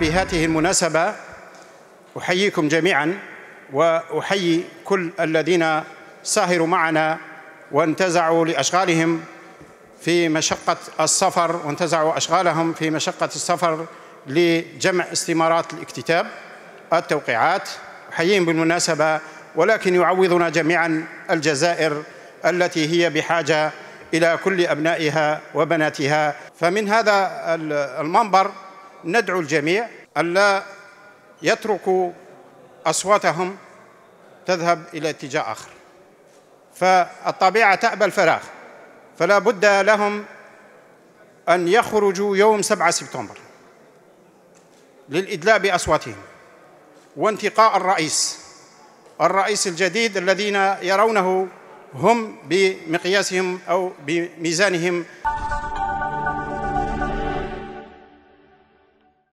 بهذه المناسبة أحييكم جميعا وأحيي كل الذين سهروا معنا وانتزعوا لأشغالهم في مشقة السفر وانتزعوا أشغالهم في مشقة السفر لجمع استمارات الاكتتاب التوقيعات أحييهم بالمناسبة ولكن يعوضنا جميعا الجزائر التي هي بحاجة إلى كل أبنائها وبناتها فمن هذا المنبر ندعو الجميع ألا يتركوا أصواتهم تذهب إلى اتجاه آخر فالطبيعة تأبى الفراغ فلا بد لهم أن يخرجوا يوم 7 سبتمبر للإدلاء بأصواتهم وانتقاء الرئيس الرئيس الجديد الذين يرونه هم بمقياسهم أو بميزانهم